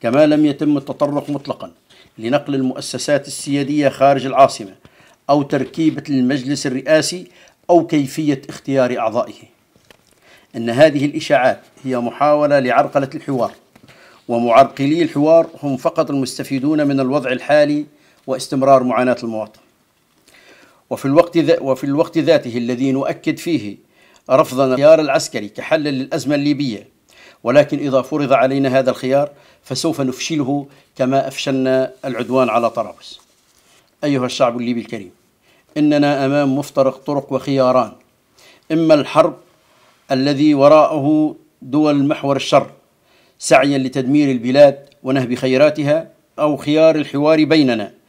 كما لم يتم التطرق مطلقا لنقل المؤسسات السيادية خارج العاصمة أو تركيبة المجلس الرئاسي أو كيفية اختيار أعضائه إن هذه الإشاعات هي محاولة لعرقلة الحوار ومعرقلي الحوار هم فقط المستفيدون من الوضع الحالي واستمرار معاناة المواطن وفي الوقت وفي الوقت ذاته الذي نؤكد فيه رفضنا الخيار العسكري كحل للأزمة الليبية ولكن إذا فرض علينا هذا الخيار فسوف نفشله كما أفشلنا العدوان على طرابلس أيها الشعب الليبي الكريم إننا أمام مفترق طرق وخياران إما الحرب الذي وراءه دول محور الشر سعيا لتدمير البلاد ونهب خيراتها أو خيار الحوار بيننا